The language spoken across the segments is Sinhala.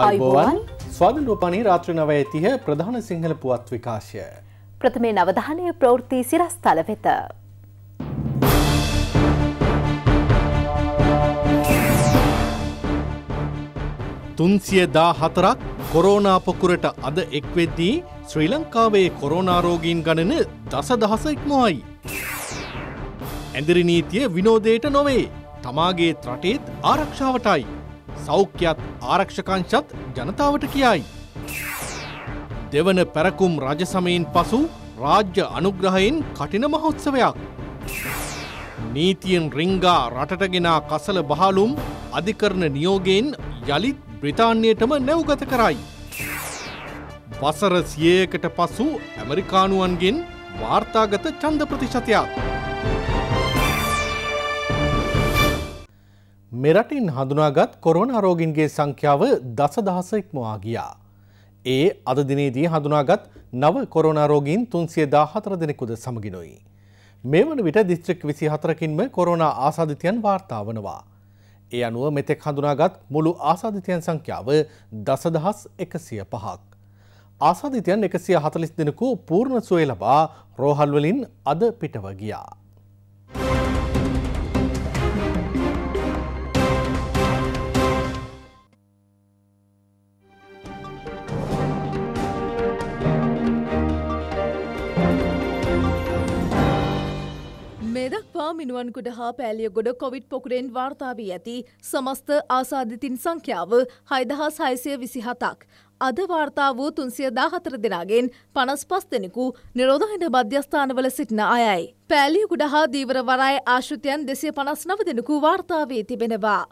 අයිබෝවන් ස්වාධින් රූපනී රාත්‍ර නවයතිහ ප්‍රධාන සිංහල පුවත් විකාශය. ප්‍රථමේ නවධානය ප්‍රවෘත්ති සිරස් තල වෙත. තුන්සිය දා හතරක් කොරෝනාපොකුරට අද එක්වෙද්දී ශ්‍රී ලංකාවේ කොරෝනාරෝගීන් ගණන දස දහස ඉක්මොයි. ඇඳරි නීතිය විනෝදයට නොවේ තමාගේ ත්‍රටේත් ආරක්ෂාවටයි. සෞඛ්‍යත් ආරක්ෂකංශත් ජනතාවට කියයි. දෙවන පැරකුම් රජසමයෙන් පසු රාජ්‍ය අනුග්‍රහයෙන් කටින මහොත්සවයක්. නීතියෙන් රිංගා රටටගෙනා කසල බහලුම් අධිකරණ නියෝගයෙන් යළිත් බ්‍රිතාන්යටම නැව්ගත කරයි. වසර සියයකට පසු ඇමරිකානුවන්ගෙන් වාර්තාගත චන්ද ප්‍රතිශතයක්. මෙරටින් හඳුනාගත් කොරෝනා රෝගීන්ගේ සංඛ්‍යාව දසදහස ඉක්මවා ගියා. ඒ අද දිනේදී හඳුනාගත් නව කොරෝනා රෝගීන් 314 දෙනෙකුද සමගිනුයි. මේ වන විට දිස්ත්‍රික් 24කින්ම කොරෝනා ආසාදිතයන් වාර්තා වනවා. ඒ අනුව මෙතෙක් හඳුනාගත් මුළු ආසාධිතයන් සංඛ්‍යාව දසදහස් එකසිය පහක්. ආසාධිතයන් එකසිය හතලිස් දෙනකු පූර්ණ සුවය ලබා රෝහල්වලින් අද පිටව ගියා. දක්වා මිනුවන්කුට හා පෑලිය ගොඩ කොවිඩ් පොකුරෙන් වාර්තාාවී ඇති සමස්ත ආසාධිතින් සංඛ්‍යාව හයිදහස් හයිසය විසිහතක්. අද වාර්තා වූ තුන්සිය දාහතර දෙනාගෙන් පනස් පස් දෙෙනෙකු නිරෝධහිට මධ්‍යස්ථානවල සිටින අයයි. පෑලියකුඩ හා දීවර වරයි ආශෘතයන් දෙසිය පනස් නව දෙෙනෙකු වාර්තාාවී තිබෙනවා.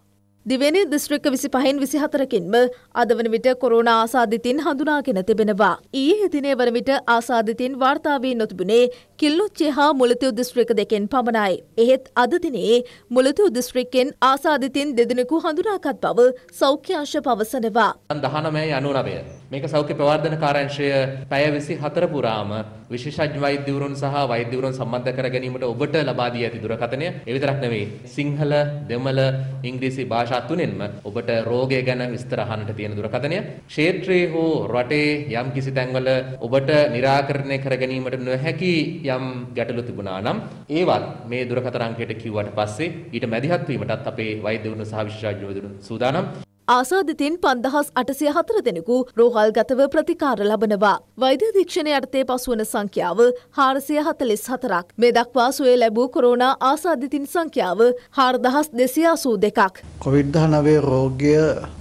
දිවෙන දිස්ත්‍රික්ක විසි පහෙන් විසිහතරකින්ම අද වන විට කොරුණ ආසාධිතින් හඳුනාගෙන තිබෙනවා. ඊයේ දිනේ වන විට ආසාධිතින් වාර්තාාවී නොතිබුණේ කිල්ලුච්චේ හා මුලතිව් දිස්ත්‍රික දෙකෙන් පමණයි. එහෙත් අද දිනේ මුලතිව් දිස්ත්‍රික්කෙන් ආසාධිතින් දෙදෙනෙකු හඳුනාගත් බව සෞඛ්‍ය අංශ පවසනවා. 19 99 මේක සෞඛ්‍ය ප්‍රවර්ධන කාර්යංශය පැය 24 පුරාම විශේෂඥ වෛද්‍යවරුන් සහ වෛද්‍යවරුන් සම්බන්ධ කර ගැනීමට ඔබට ලබා දී ඇති දුරකථනය ඒ විතරක් නෙවෙයි සිංහල දෙමළ ඉංග්‍රීසි භාෂා තුනෙන්ම ඔබට රෝගය ගැන විස්තර අහන්නට තියෙන දුරකථනය ක්ෂේත්‍රයේ හෝ රටේ යම් කිසි තැන්වල ඔබට निराකරණය කර ගැනීමට නොහැකි යම් ගැටලු තිබුණා නම් ඒවත් මේ දුරකථන අංකයට කිව්වට පස්සේ ඊට මැදිහත් වීමටත් අපේ වෛද්‍යවරුන් සහ විශේෂඥවරුන් සූදානම්. ආසාධිතින් පන්දහස් අටසය හතර දෙනෙකු රෝහල් ගතව ප්‍රතිකාර ලබනවා. වෛද්‍ය දීක්ෂණ යටතේ පසුවන සංඛ්‍යාව හාරසය හතලෙස් හතරක්. මේ දක්වා සුවේ ලැබූ කොරෝනා ආසාධිතින් සංඛ්‍යාව හාරදහස් දෙසියාසූ දෙකක්. කොවිඩ්දහ නවේ රෝග්‍ය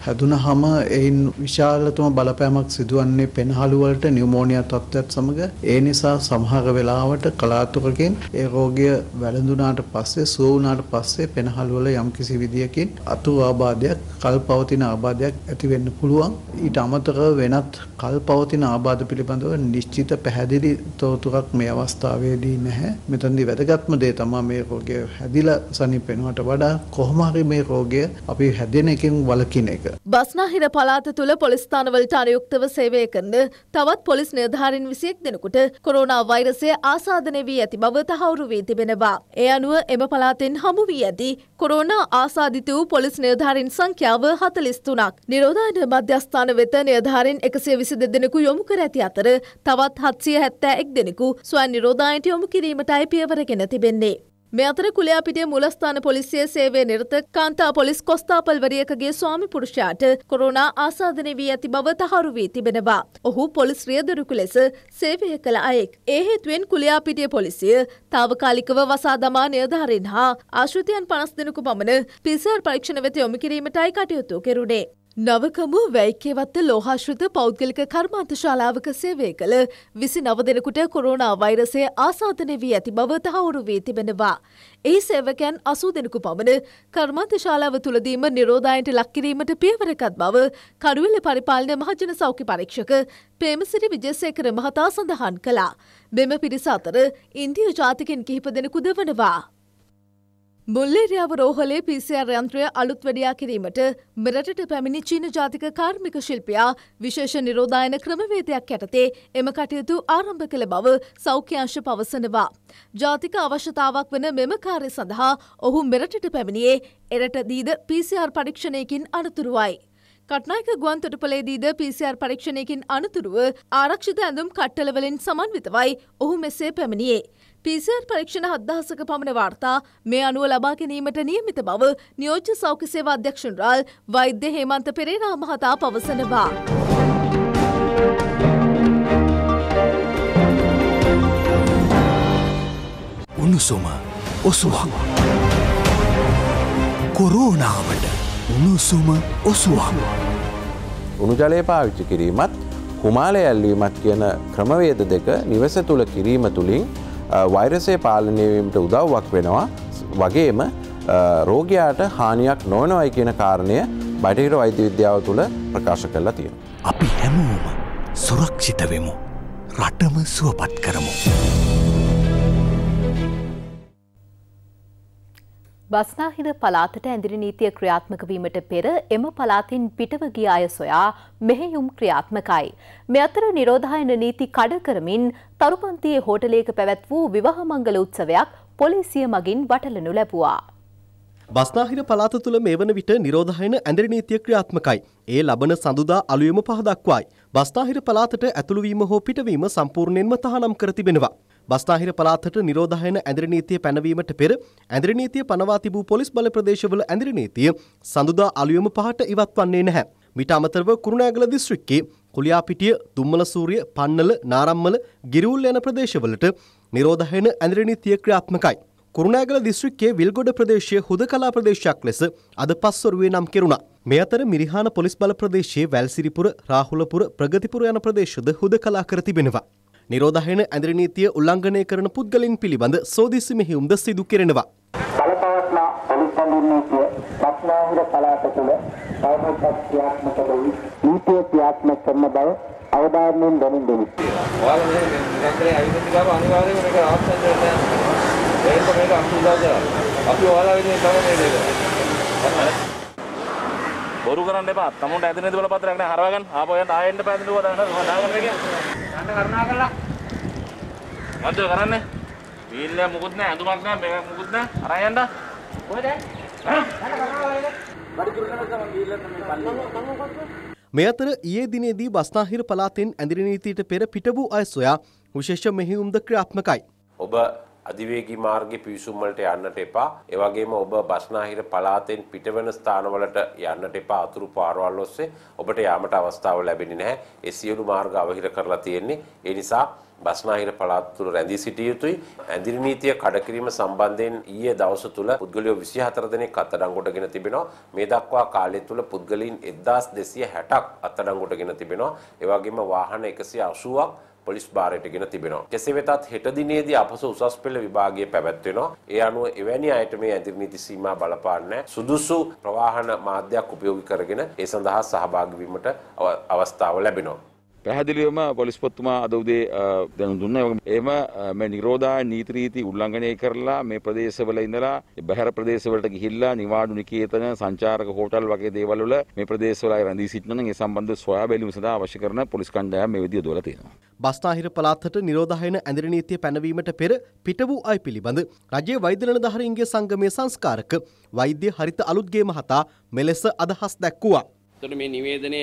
හැදුන හම එයින් විශාලතුම බලපෑමක් සිදුවන්නේ පෙනහළුවලට නිියමෝනිය තත්ත්වත් සමඟ ඒ නිසා සමහර වෙලාවට කලාතුරකින් ඒ රෝගය වැළඳුනාට පස්සේ සෝවනාට පස්සේ පෙනහළුවල යම් කිසි විදිියකින් අතු ආබාධයක් කල් පවතින තියෙන ආබාධයක් ඇති වෙන්න පුළුවන්. ඊට අමතරව වෙනත් කල් පවතින ආබාධ පිළිබඳව නිශ්චිත පැහැදිලි තොරතුරක් මේ අවස්ථාවේදී නැහැ. මෙතනදී වැදගත්ම දේ තමයි මේ රෝගය හැදිලා සනීපෙනවට වඩා කොහොම හරි මේ රෝගය අපි හැදෙන එකෙන් වළකින එක. බස්නාහිර පළාත තුල පොලිස් ස්ථානවලට අනුයුක්තව සේවය කරන තවත් පොලිස් නිලධාරීන් 21 දෙනෙකුට කොරෝනා වෛරසය ආසාදනය වී ඇති බව තහවුරු වී තිබෙනවා. ඒ අනුව එම පළාතෙන් හමු වී ඇති කොරෝනා ආසාදිත වූ පොලිස් නිලධාරීන් සංඛ්‍යාව 4 හතලිස්තුනක් නිරෝධායන මධ්‍යස්ථාන වෙත නියධාරෙන් එකසේ විසි දෙදෙනෙකු යොමු කර ඇති අතර තවත් හත්සිය හැත්තෑ එක් දෙනෙකු ස්වන් නිරෝධායනට යොමු කිරීමටයි පියවරගෙන තිබෙන්නේ. මේ අතර කුලයාපිටිය මුලස්ථාන පොලිසිය සේවය නිරත කාන්තා පොලිස් කොස්තාපල්වරියකගේ ස්වාමි පුරුෂයාට කොරෝනා ආසාධනය වී ඇති බව තහරු වී තිබෙනවා. ඔහු පොලිස් රියදුරුකු ලෙස සේවය කළ අයෙක්. ඒ හේතුවෙන් කුලයාපිටිය පොලිසිය తాවකාලිකව වසා දමා නිලධාරීන් හා ආශ්‍රිතයන් 50 දෙනෙකු පමණ PCR පරීක්ෂණ වෙත යොමු කිරීමටයි කටයුතු කෙරුණේ. නවකමු වැයිකේවත්ත ලෝහාශ්‍රත පෞද්ගලික කර්මාන්ත ශාලාවක සේවය කළ විසි නව දෙනකුට කොරෝනා වෛරසය ආසාතනය වී ඇති බව තහවුරු වී තිබෙනවා. ඒ සේවකැන් අසූ දෙනෙකු පමණ කර්මාන්ත ශාලාව තුළදීම නිරෝධායන්ට ලක්කිරීමට පියවරකත් බව කඩුවෙල පරිපාලන මහජන සෞඛ්‍ය පරීක්ෂක පේමසිරි විජයසේකර මහතා සඳහන් කළා. මෙම පිරිස අතර ඉන්දිය ජාතිකෙන් කිහිප දෙනෙකු දවනවා. මුල්ලේරියාව රෝහලේ පිසිR යන්ත්‍රය අලුත් වැඩියා කිරීමට මෙරටට පැමිණි චීන ජාතික කාර්මික ශිල්පියා විශේෂ නිරෝධායන ක්‍රමවේදයක් යටතේ එම කටයුතු ආරම්භ කළ බව සෞඛ්‍යංශ පවසනවා. ජාතික අවශ්‍යතාවක් වන මෙම කාර්ය සඳහා ඔහු මෙරටට පැමිණියේ එරටදීද පිසිR පරීක්ෂණයකින් අනතුරුවයි. කට්නායක ගුවන් තොටුපලේදීද පිසිR පරීක්ෂණයකින් අනතුරුව ආරක්ෂිත ඇඳුම් කට්ටලවලින් සමන්විතවයි ඔහු මෙසේ පැමිණියේ. පිසිR පරීක්ෂණ හත්දහසක පමණ වාර්තා මේ අනුව ලබා ගැනීමට නියමිත බව නියෝජ්‍ය සෞඛ්‍ය සේවා අධ්‍යක්ෂණරාල් වෛද්‍ය හේමන්ත පෙරේරා මහතා පවසනවා. උණුසුම ඔසුවක් කොරෝනාවට උණුසුම ඔසුවා. උණුජලය පාවිච්චි කිරීමත් කුමාලය ඇල්ලීමත් කියන ක්‍රමවේද දෙක නිවස තුළ කිරීම තුළින් වෛරසේ පාලනයවීමට උදව්වක් වෙනවා වගේම රෝගයාට හානියක් නොනොයි කියන කාරණය බටහිර වෛද්‍ය විද්‍යාව තුළ ප්‍රකාශ කරලා තියෙන. අපි හැමෝම සුරක්ෂිතවෙමු රටම සුවපත් කරමු. බස්නාහිර පලාතට ඇඳිරි නීතිය ක්‍රියාත්මක වීමට පෙර එම පලාතින් පිටව ගිය අය සොයා මෙහෙයුම් ක්‍රියාත්මකයි. මෙ අතර නිරෝධායන නීති කඩ කරමින් තරුපන්තියේ හෝටලයක පැවැත් වූ විවාහ මංගල උත්සවයක් පොලිසිය මගින් වටලනු ලැබුවා. බස්නාහිර පලාත තුළ මේ වන විට නිරෝධායන ඇඳිරි නීතිය ක්‍රියාත්මකයි. ඒ ලබන සඳුදා අලුයම පහදක්වායි. බස්නාහිර පලාතට ඇතුළුවීම හෝ පිටවීම සම්පූර්ණයෙන්ම තහනම් කර තිබෙනවා. බස්නාහිර පළාතට නිරෝධායන ඇඳිරි නීතිය පැනවීමට පෙර ඇඳිරි නීතිය පනවා තිබූ පොලිස් බල ප්‍රදේශවල ඇඳිරි නීතිය සඳුදා අලුයම පහට ඉවත් වන්නේ නැහැ. මිට අමතරව කුරුණෑගල දිස්ත්‍රික්කයේ කුලියාපිටිය, දුම්මල සූරිය, පන්නල, නාරම්මල, ගිරිවුල් යන ප්‍රදේශවලට නිරෝධායන ඇඳිරි නීතිය ක්‍රියාත්මකයි. කුරුණෑගල දිස්ත්‍රික්කයේ විල්ගොඩ ප්‍රදේශය හුදකලා ප්‍රදේශයක් ලෙස අද පස්වරුවේ නම් කෙරුණා. මේ අතර මිරිහාන පොලිස් බල ප්‍රදේශයේ වැල්සිරිපුර, රාහුලපුර, ප්‍රගතිපුර යන ප්‍රදේශද හුදකලා කර තිබෙනවා. නිරෝධහයන ඇදිරිනීතිය උල්ලංඝනය කරන පුද්ගලින් පිළිබඳ සෝදිසි මෙහිුම්ද සිදු කෙරෙනවා. බලපවත්නා පොලිස් හඳුන්වීතිය රත්නාහිර පළාත තුළ තවමත් ක්‍රියාත්මක වෙයි. නීතිය ක්‍රියාත්මක කරන බව අවධානයෙන් දැනුම් දෙමි. ඔයාලා මේ නිරන්තරයෙන් අවිධිත බව අනිවාර්යයෙන්ම මේක ආස්වාදයෙන් දැනගන්න. ඒක මේක අනුසුදාදා. අපි ඔයාලා වෙනුවෙන් තමයි මේ දේ. බොරු කරන්න එපා. තමුන්ට ඇදෙන දේ බලපත්‍රයක් නෑ හරවගන්න. ආපහු යන්න ආයෙන්න පැදිනවා දාන්න දාගන්න එක. යන්න කරුණා කළා. මොකද කරන්නේ? වීල්ල මොකුත් නැහැ, ඇඳුමක් නැහැ, මේක මොකුත් නැහැ. අරන් යන්න. කොහෙද? හා? යන්න කරුණා වලේ. බඩු කුරුකනක මම වීල්ල තමයි පල්ලේ. මම මොකද? මේ අතර ඊයේ දිනේදී බස්නාහිර පළාතෙන් ඇඳිරි නීතියට පෙර පිටවූ අය සොයා විශේෂ මෙහෙයුම්ද ක්‍රියාත්මකයි. ඔබ අධිවේගී මාර්ගයේ පිවිසුම් වලට යන්නට එපා. ඒ වගේම ඔබ බස්නාහිර පළාතෙන් පිටවන ස්ථානවලට යන්නට එපා. අතුරු පාරවල් ඔස්සේ ඔබට යාමට අවස්ථාව ලැබෙන්නේ නැහැ. ඒ සියලු මාර්ග අවහිර කරලා තියෙන්නේ. ඒ නිසා බස්නාහිර පළාත් තුළ රැඳී සිටිය යුතුයි. ඇඳිරි නීතිය කඩකිරීම සම්බන්ධයෙන් ඊයේ දවස තුළ පුද්ගලයෝ 24 දෙනෙක් අත්අඩංගුවටගෙන තිබෙනවා. මේ දක්වා කාලය තුළ පුද්ගලයින් 1260ක් අත්අඩංගුවටගෙන තිබෙනවා. ඒ වගේම වාහන 180ක් පොලිස් භාරයටගෙන තිබෙනවා. කෙසේ වෙතත් හෙට දිනේදී අපස උසස් පෙළ විභාගයේ පැවැත්වෙනවා. ඒ අනුව එවැනි අයට මේ ඇදිරි නීති සීමා බලපාන්න සුදුසු ප්‍රවාහන මාධ්‍යයක් උපයෝගී කරගෙන ඒ සඳහා සහභාගී වීමට අවස්ථාව ලැබෙනවා. පැහැදිලිවම පොලිස්පොත්තුමා අද උදේ දැනු දුන්නා. එම මේ නිරෝධා නීති රීති උල්ලංඝනය කරලා මේ ප්‍රදේශවල ඉඳලා බැහැර ප්‍රදේශවලට ගිහිල්ලා නිවාඩු නිකේතන සංචාරක හෝටල් වගේ දේවල් වල මේ ප්‍රදේශවල අය රැඳී සිටින නම් ඒ සම්බන්ධව සොයා බැලීම සඳහා අවශ්‍ය කරන පොලිස් කණ්ඩායම් මේ විදිය දොල තියෙනවා. බස්නාහිර පළාතට නිරෝධායන ඇඳිරි නීතිය පැනවීමට පෙර පිට වූ අය පිළිබඳ රජයේ වෛද්‍ය නිලධාරීන්ගේ සංගමයේ සංස්කාරක වෛද්‍ය හරිත අලුත්ගේ මහතා මෙලෙස අදහස් දැක්වුවා. එතකොට මේ නිවේදනය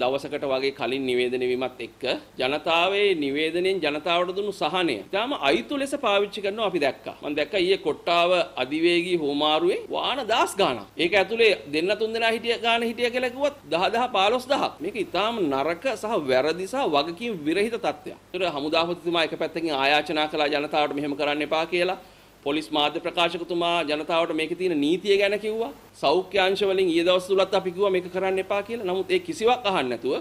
දවසකට වගේ කලින් නිවේදනය වීමත් එක්ක ජනතාවේ නිවේදනයෙන් ජනතාවට දුන්නු සහනය ඊටාම අයිතු ලෙස පාවිච්චි කරනවා අපි දැක්කා. මම දැක්කා ඊයේ කොට්ටාව අධිවේගී හුවමාරුවේ වාහන 10 ගාණක්. ඒක ඇතුලේ දෙන්න තුන් දෙනා හිටිය ගාණ හිටිය කියලා කිව්වත් 10000 15000. මේක ඊටාම නරක සහ වැරදි සහ වගකීම් විරහිත තත්ත්වයක්. ඒතර හමුදාපතිතුමා එක පැත්තකින් ආයාචනා කළා ජනතාවට මෙහෙම කරන්න එපා කියලා. පොලිස් මාධ්‍ය ප්‍රකාශකතුමා ජනතාවට මේකේ තියෙන නීතිය ගැන කිව්වා. සෞඛ්‍ය අංශ වලින් ඊයේ දවස් තුලත් අපි කිව්වා මේක කරන්න එපා කියලා. නමුත් ඒ කිසිවක් අහන්න නැතුව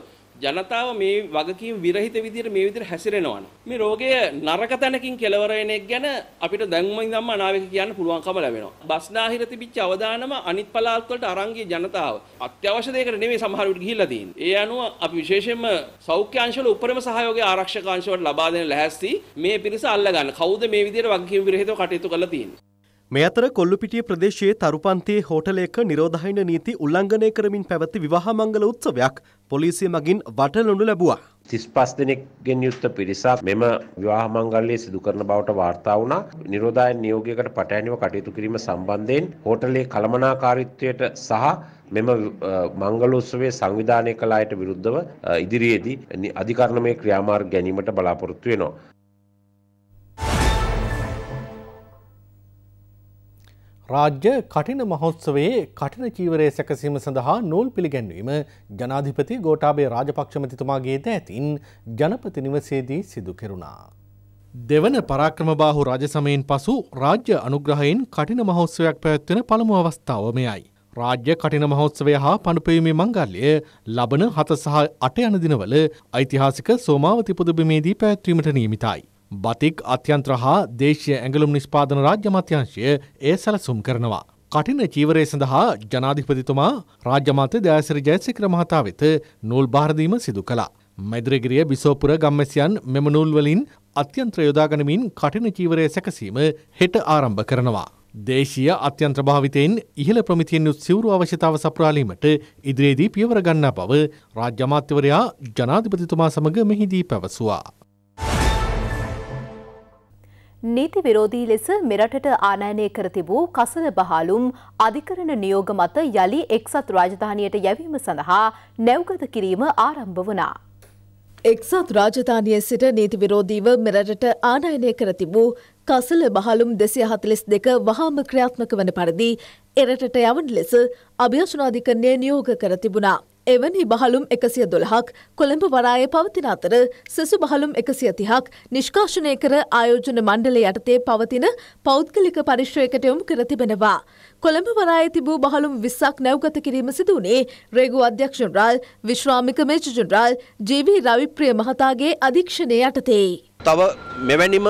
ජනතාව මේ වගකීම් විරහිත විදිහට මේ විදිහට හැසිරෙනවා නම් මේ රෝගය නරක තැනකින් කෙලවර වෙන එක ගැන අපිට දැන්ම ඉඳන්ම අනාවක කියන්න පුළුවන්කම ලැබෙනවා. බස්නාහිර තිබිච්ච අවදානම අනිත් පළාත් වලට අරන් ගිය ජනතාව අත්‍යවශ්‍ය දෙයකට නෙමෙයි සමහර විට ගිහිල්ලා තියෙන්නේ. ඒ අනුව අපි විශේෂයෙන්ම සෞඛ්‍ය අංශවල උපරිම සහයෝගය ආරක්ෂක අංශවලට ලබා දෙන ලැහැස්ති මේ පිරිස අල්ල ගන්න. කවුද මේ විදිහට වගකීම් විරහිතව කටයුතු කරලා තියෙන්නේ? මේ අතර කොල්ලුපිටිය ප්‍රදේශයේ තරුපන්තියේ හෝටලයක නිරෝධායන නීති උල්ලංඝනය කරමින් පැවති විවාහ මංගල උත්සවයක් පොලිසිය මගින් වටලොඩු ලැබුවා. 35 දෙනෙක්ගෙන් යුක්ත පිරිසක් මෙම විවාහ මංගල්‍යය සිදු කරන බවට වාර්තා වුණා. නිරෝධායන නියෝගයකට පටහැනිව කටයුතු කිරීම සම්බන්ධයෙන් හෝටලේ කළමනාකාරීත්වයට සහ මෙම මංගල උත්සවයේ සංවිධානය කළ අයට විරුද්ධව ඉදිරියේදී අධිකරණමය ක්‍රියාමාර්ග ගැනීමට බලාපොරොත්තු වෙනවා. රාජ්‍ය කටින මහොත්සවයේ කටින චීවරය සැකසීම සඳහා නෝල් පිළිගැන්වීම ජනාධිපති ගෝටාබේ රාජපක්ෂමතිතුමාගේ ද ඇතින් ජනපති නිවසේදී සිදු කෙරුණා. දෙවන පරාක්‍රමබාහු රජසමයෙන් පසු රාජ්‍ය අනුග්‍රහයෙන් කටින මහොත්සවයක් පැවැත්වෙන පළමු අවස්ථාව මෙයයි. රාජ්‍ය කටින මහෝත්සවය හා පණුපවීමේ මංගල්ලය ලබන හත සහ අට යන දිනවල ඓතිහාසික සෝමාවති පුදබිමේදී පැවැත්වීමට නියමිතයි. බතික් අත්‍යන්ත්‍ර හා දේශය ඇඟලුම් නිෂ්පාදන රාජ්‍ය මත්‍යංශය ඒ සැලසුම් කරනවා. කටින චීවරය සඳහා ජනාධිපතිතුමා රාජ්‍යමාත්‍ය දෑසිරි ජයසික්‍ර මහතා වෙත නූල් භාරදීම සිදු කළා. මැදිරගිරිය බිසෝපුර ගම්මැසියන් මෙම නූල්වලින් අත්‍යන්ත්‍ර යොදාගනමින් කටින චීවරය සැකසීම හෙට ආරම්භ කරනවා. දේශීය අත්‍යන්ත්‍ර භාවිතයෙන් ඉහළ ප්‍රමිතියෙන් යුත් සිවුරු අවශ්‍යතාව සපුරාලීමට ඉදිරියේදී පියවර ගන්නා බව රාජ්‍ය අමාත්‍යවරයා ජනාධිපතිතුමා සමග මෙහිදී පැවසුවා. නීති විරෝධී ලෙස මෙරටට ආනයනය කර තිබූ කසල බහාලුම් අධිකරණ නියෝග මත යළි එක්සත් රාජධානියට යැවීම සඳහා නැව්ගත කිරීම ආරම්භ වනා. එක්සත් රාජධානය සිට නීති විරෝධීව මෙරටට ආනයනය කර තිබූ කසල බහලුම් දෙසිය හතලිස් දෙක වහාම ක්‍රියාත්මක වන පරිදි එරටට යවන් ලෙස අභ්‍යශනාධිකරණය නියෝග කර තිබුණා. එවැනි බහලුම් එකසිය දොළහක් කොළඹ වරාය පවතින අතර සෙසු බහලුම් එකසිය තිහක් නිෂ්කාශනය කර ආයෝජන මණ්ඩලය යටතේ පවතින පෞද්ගලික පරිශ්‍රයකට යොමු කර තිබෙනවා. කොළඹ වරාය තිබූ බහලුම් විස්සක් නැවගත කිරීම සිදුවනේ රේගු අධ්‍යක්ෂ ජනරාල් විශ්‍රාමික මේජ ජනරාල් ජීවී රවිප්‍රිය මහතාගේ අධීක්ෂණය යටතේ. තව මෙවැනිම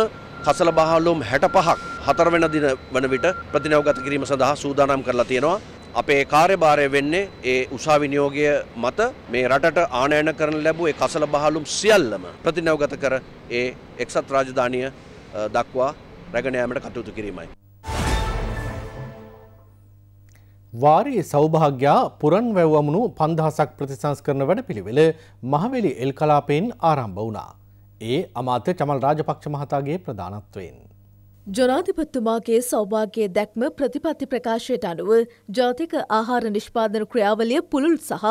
කසල බහලුම් හැට පහක් හතරවෙන දින වන විට ප්‍රතිනවගත කිරීම සඳහා සූදානම් කරලා තියෙනවා අපේ කාර්යභාරය වෙන්නේ ඒ උසාවි නියෝගය මත මේ රටට ආනයන කරන ලැබූ ඒ කසල බහලුම් සියල්ලම ප්‍රතිනවගත කර ඒ එක්සත් රාජධානිය දක්වා රැගෙන යාමට කටයුතු කිරීමයි. වාරයේ සෞභාග්‍යා පුරන් වැැව්වමුණු පන්දහසක් ප්‍රතිසංස්කරන වැඩ පිළිවෙල මහවෙලි එල් කලාපයෙන් ආරම්භ වුණා. ඒ අමාත්‍ය චමල් රාජපක්ෂ මහතාගේ ප්‍රධානත්වයෙන්. ජනාධිපත්තුමාගේ සෞභාගයේ දැක්ම ප්‍රතිපත්ති ප්‍රකාශයට අනුව ජාතික ආහාර නිෂ්පාදන ක්‍රියාවලිය පුළුල් සහ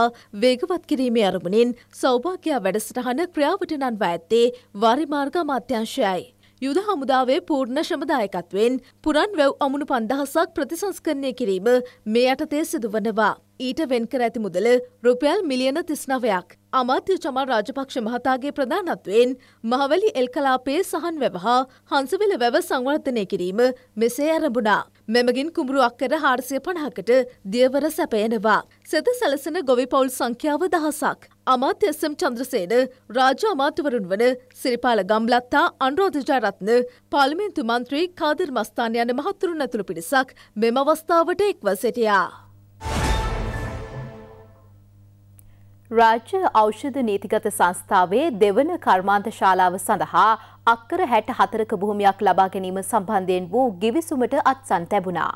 වේගවත් කිරීමේ අරමුණින් සෞභාග්‍යයා වැඩසටහන ක්‍රියාවට නන්වා ඇත්තේ වාරිමාර්ග අමාත්‍යංශයයි. යුද හමුදාවේ පූර්ණ ශ්‍රමදායකත්වයෙන් පුරන් වැව් අමුණු පන්දහසක් ප්‍රතිසංස්කරණය කිරීම මේ යටතේ සිදුවනවා. ඊට වෙන්කර ඇති මුදල රුපියල් මිලියන තිස්නවයක්. අමාත්‍ය චමල් රාජපක්ෂ මහතාගේ ප්‍රධානත්වයෙන් මහවැලි එල් කලාපයේ සහන් වැව හා හංසවිල වැව සංවර්ධනය කිරීම මෙසේ ඇරඹුණා. මෙමගින් කුඹුරු අක්කර හාරසිය පණහකට දියවර සැපයනවා. සෙත සැලසෙන ගොවි පවුල් සංඛ්‍යාව දහසක්. අමාත්‍ය එස්.එම්. චන්ද්‍රසේන, රාජ්‍ය අමාත්‍යවරුන් වන සිරිපාල ගම්ලත්තා, අනුරාධ ජයරත්න, පාර්ලිමේන්තු මන්ත්‍රී කාදර් මස්තාන යන මහතුරුන් ඇතුළු පිරිසක් මෙම අවස්ථාවට එක්ව සිටියා. රාජ්‍ය ඖෂධ නීතිගත සංස්ථාවේ දෙවන කර්මාන්ත ශාලාව සඳහා අක්කර හැට හතරක භූමයක් ලබා ගැනීම සම්බන්ධයෙන් වූ ගිවිසුමට අත්සන් තැබුණා.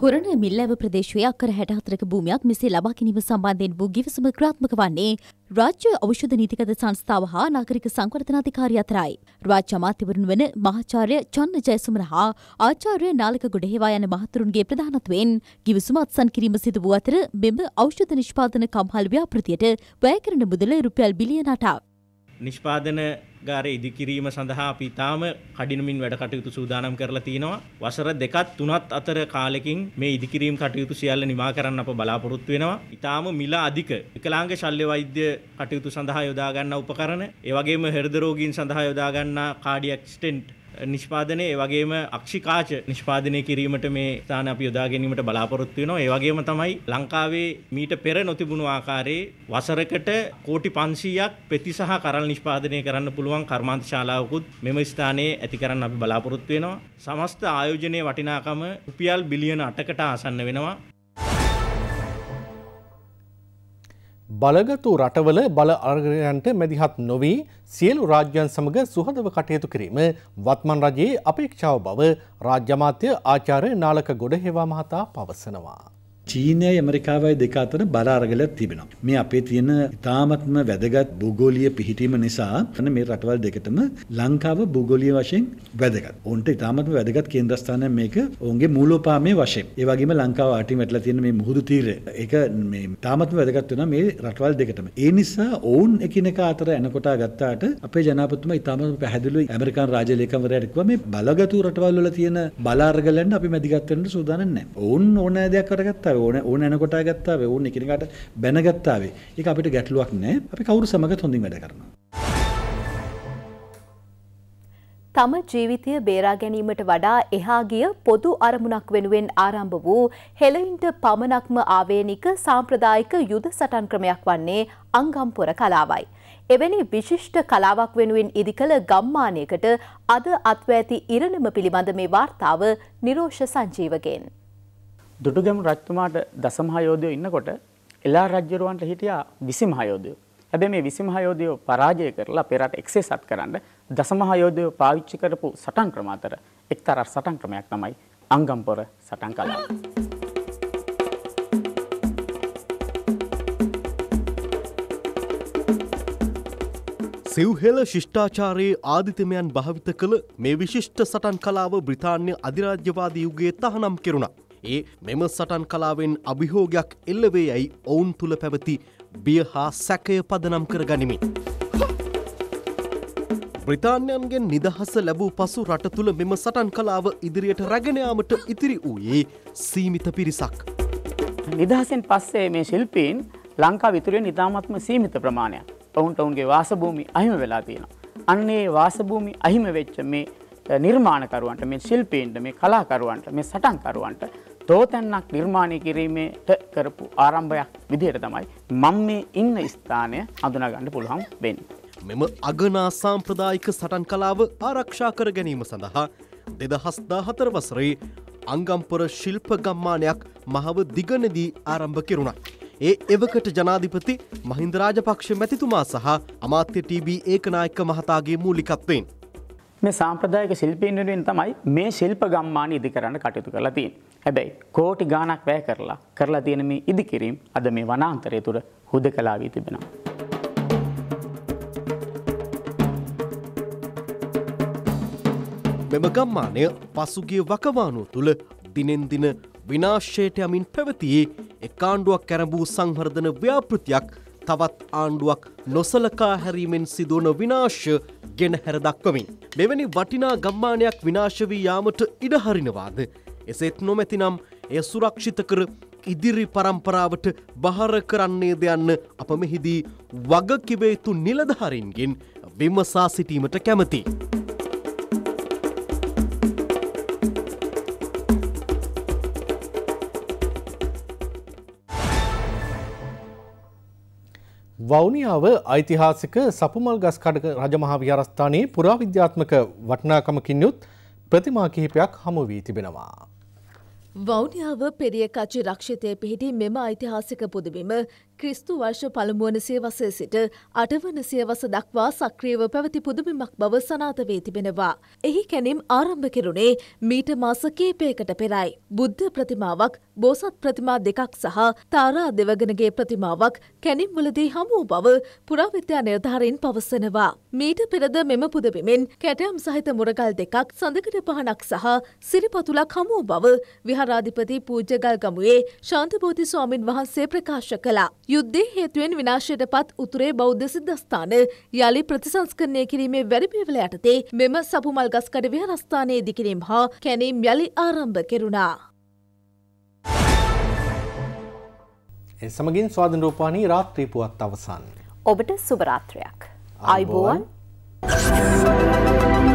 හොරණ මිල්ලව ප්‍රදේශයේ අක්කර හැට හතරක භූමයක් මෙසේ ලබා ගැනීම සම්බන්ධයෙන් වූ ගිවිසුම ක්‍රාත්මක වන්නේ රාජ්‍ය ඖෂධ නීතිගත සංස්ථාව හා නාගරික සංවර්ධනාධිකාරිය අතරයි. රාජ්‍ය අමාත්‍යවරුන් වන මහාචාර්ය චන්න ජයසුමන හා ආචාර්ය නාලක ගුඩහේවා යන මහතුරුන්ගේ ප්‍රධානත්වයෙන් ගිවිසුම අත්සන් කිරීම සිදු වූ අතර මෙම ඖෂධ නිෂ්පාදන කම්හල් ව්‍යාපෘතියට වැය කරන මුදල රුපියල් බිලියන 8ක්. නිෂ්පාදන ගාරය ඉදිකිරීම සඳහා අපි තාම කඩිනමින් වැඩ කටයුතු සූදානම් කරලා තියෙනවා. වසර දෙකත් තුනත් අතර කාලෙකින් මේ ඉදිකිරීම් කටයුතු සියල්ල නිමා කරන්න අප බලාපොරොත්තු වෙනවා. ඊටාම මිල අධික විකලාංග ශල්‍ය වෛද්‍ය කටයුතු සඳහා යොදා ගන්නා උපකරණ, ඒ වගේම හෘද රෝගීන් සඳහා යොදා ගන්නා කාඩියක් ස්ටෙන්ට් නිෂ්පාදනය වගේම අක්ෂිකාච නිෂ්පාදනය කිරීමට මේ ස්ථාන අපි යොදා ගැනීමට බලාපොරොත්තු වෙනවා. ඒ වගේම තමයි ලංකාවේ මීට පෙර නොතිබුණු ආකාරයේ වසරකට කෝටි 500ක් පෙති සහ කරල් නිෂ්පාදනය කරන්න පුළුවන් කර්මාන්ත ශාලාවකුත් මෙම ස්ථානයේ ඇති කරන්න අපි බලාපොරොත්තු වෙනවා. සමස්ත ආයෝජනයේ වටිනාකම රුපියල් බිලියන 8කට ආසන්න වෙනවා. බලගතු රටවල බල අර්ගයන්ට මැදිහත් නොවී සියලු රාජ්‍යන් සමඟ සුහදව කටයුතු කිරීම වත්මන් රජයේ අපේක්ෂාව බව රාජ්‍යමාත්‍ය ආචාර්ය නාලක ගොඩ හෙවා මහතා පවසනවා. චීනයයි ඇමරිකාවයි දෙක අතර බර අරගලයක් තිබෙනවා. මේ අපේ තියෙන ඉතාමත්ම වැදගත් භූගෝලීය පිහිටීම නිසා තමයි මේ රටවල් දෙකටම ලංකාව භූගෝලීය වශයෙන් වැදගත්. ඔවුන්ට ඉතාමත්ම වැදගත් කේන්ද්‍රස්ථානයක් මේක ඔවුන්ගේ මූලෝපාමයේ වශයෙන්. ඒ වගේම ලංකාව අටින් වැටලා තියෙන මේ මුහුදු තීරය ඒක මේ ඉතාමත්ම වැදගත් වෙනවා මේ රටවල් දෙකටම. ඒ නිසා ඔවුන් එකිනෙකා අතර එනකොටා ගත්තාට අපේ ජනාධිපතිතුමා ඉතාමත්ම පැහැදිලිව ඇමරිකානු රාජ්‍ය ලේකම්වරයාට කිව්වා මේ බලගතු රටවල් වල තියෙන බල අරගලයන් අපි මැදිහත් වෙන්න සූදානම් නැහැ. ඔවුන් ඕනෑ දෙයක් කරගත්තා ගත්තාවේ ඕන ඕන එනකොට ගත්තාවේ ඕන එකිනෙකාට බැනගත්තාවේ. ඒක අපිට ගැටලුවක් නෑ. අපි කවුරු සමගත් හොඳින් වැඩ කරනවා. තම ජීවිතය බේරා ගැනීමට වඩා එහා ගිය පොදු අරමුණක් වෙනුවෙන් ආරම්භ වූ හෙළයින්ට පමණක්ම ආවේනික සාම්ප්‍රදායික යුද සටන් ක්‍රමයක් වන්නේ අංගම්පොර කලාවයි. එවැනි විශිෂ්ට කලාවක් වෙනුවෙන් ඉදිකළ ගම්මානයකට අද අත්ව ඇති ඉරණම පිළිබඳ මේ වාර්තාව නිරෝෂ සංජීවගෙන්. දුටුගැමු රජතුමාට දසමහායෝධයෝ ඉන්නකොට එලා රජ්ජරුවන්ට හිටියා විසිමහායෝධයෝ. හැබැයි මේ විසිමහායෝධයෝ පරාජය කරලා පෙරට එක්සේසත් කරන්න දසමහායෝධයෝ පාවිච්චි කරපු සටන් ක්‍රම අතර එක්තරා සටන් ක්‍රමයක් තමයි අංගම්පොර සටන් කලාව. සිව්හෙල ශිෂ්ඨාචාරයේ ආධිතමයන් භාවිත කළ මේ විශිෂ්ට සටන් කලාව බ්‍රිතාන්‍ය අධිරාජ්‍යවාදී යුගයේ තහනම් කෙරුණා. ඒ මෙම සටන් කලාවෙන් අභිහෝගයක් එල්ලවේ යැයි ඔවුන් තුළ පැවති බිය හා සැකය පදනම් කර ගනිමින්. බ්‍රතාන්යන්ගෙන් නිදහස ලැබූ පසු රට තුළ මෙම සටන් කලාව ඉදිරියට රැගෙනයාමට ඉතිරි වූයේ සීමිත පිරිසක්. නිදහසෙන් පස්සේ මේ ශිල්පීන් ලංකා විතුරෙන් නිතාමත්ම සීමිත ප්‍රමාණයක් ඔවුන්ට ඔවුන්ගේ වාසභූමි අහිම වෙලා තියෙන. අන්නේ වාසභූමි අහිම වෙච්ච මේ නිර්මාණකරුවන්ට මේ ශිල්පීන්ට මේ කලාකරුවන්ට මේ සටන්කරුවන්ට තෝතැන්නක් නිර්මාණය කිරීමට කරපු ආරම්භයක් විදිහයට තමයි මං මේ ඉන්න ස්ථානය අඳුනගන්න පුළුවන් වෙන්. මෙම අගනා සාම්ප්‍රදායික සටන් කලාව ආරක්ෂා කර ගැනීම සඳහා දෙදහස්දා හතර වසරේ අංගම්පොර ශිල්ප ගම්මානයක් මහව දිගනදී ආරම්භ කෙරුණ. ඒ එවකට ජනාධිපති මහින්දරාජපක්ෂ මැතිතුමා සහ අමාත්‍ය TB ඒකනායක මහතාගේ මූලිකත්වයෙන්. මේ සාම්ප්‍රදායක ශිල්පීන්ුවෙන් තමයි මේ ශිල්ප ගම්මාන ඉදි කරන්න කටයුතු කලතින්. හැබැයි කෝටි ගාණක් වැය කරලා කරලා තියෙන මේ ඉදිකිරීම් අද මේ වනාන්තරය තුර හුදකලා වී තිබෙනවා. මෙම ගම්මානය පසුගිය වකවානුව තුළ දිනෙන්දින විනාශයට යමින් පැවතියේ එක් ආණ්ඩුවක් කැරඹූ සංහර්ධන ව්‍යාපෘතියක් තවත් ආණ්ඩුවක් නොසලකා හැරීමෙන් සිදුවන විනාශ ගෙන හැරදක්වමින්. මෙවැනි වටිනා ගම්මානයක් විනාශවී යාමට ඉඩහරිනවාද එසේත් නොමැතිනම් එය සුරක්ෂිත කර ඉදිරි පරම්පරාවට බහර කරන්නේ දයන්න අප මෙහිදී වගකිවේතු නිලධහරින්ගෙන් විමසා සිටීමට කැමති. වෞනියාව ඓතිහාසික සපුමල් ගස් කඩක රජමහා විහාරස්ථානයේ පුරාවිද්‍යාත්මක වටිනාකමකින් යුත් ප්‍රතිමා කිහිපයක් හමු වී තිබෙනවා. වෞනියාව පෙරිය කච්චි රක්ෂිතය පිහිටි මෙම ඓතිහාසික පුදබිම ක්‍රිස්තු වර්ෂ පළමුුවන සියවසේ සිට අටවන සියවස දක්වා සක්‍රියව පැවති පුදුමිමක් බව සනාත වේ තිබෙනවා. එහි කැනම් ආරම්භ කෙරුණේ මීට මාස කේපයකට පෙරයි. බුද්ධ ප්‍රතිමාවක් බෝසත් ප්‍රතිමා දෙකක් සහ තාරා දෙවගෙනගේ ප්‍රතිමාවක් කැනම් වලදී හමූ බව පුරාවිද්‍යා නිර්ධාරයෙන් පවසනවා. මීට පෙරද මෙම පුදබිමෙන් කැටයම් සහිත මුරගල් දෙකක් සඳකට පහනක් සහ සිරිපතුලක් හමූ බව විහාරාධිපති පූජගල් ගමුවේ ශාන්තබෝධි ස්වාමින් වහන්සේ ප්‍රකාශ කලා. යුද්ධේ හේතුවෙන් විනාශයට පත් උතුරේ බෞද්ධ සිද්ධස්ථාන යළි ප්‍රතිසංස්කරණය කිරීමේ වැඩපිළිවෙල යටතේ මෙම සපුමල් ගස්කඩ විහාරස්ථානයේ ඉදිකිරීම හා කැණීම් යළි ආරම්භ කෙරුණා. ඒ සමගින් ස්වාධන රූපානී රාත්‍රී පුවත් අවසන්. ඔබට සුබරාත්‍රයක්. අයිබෝවන්. Thank you.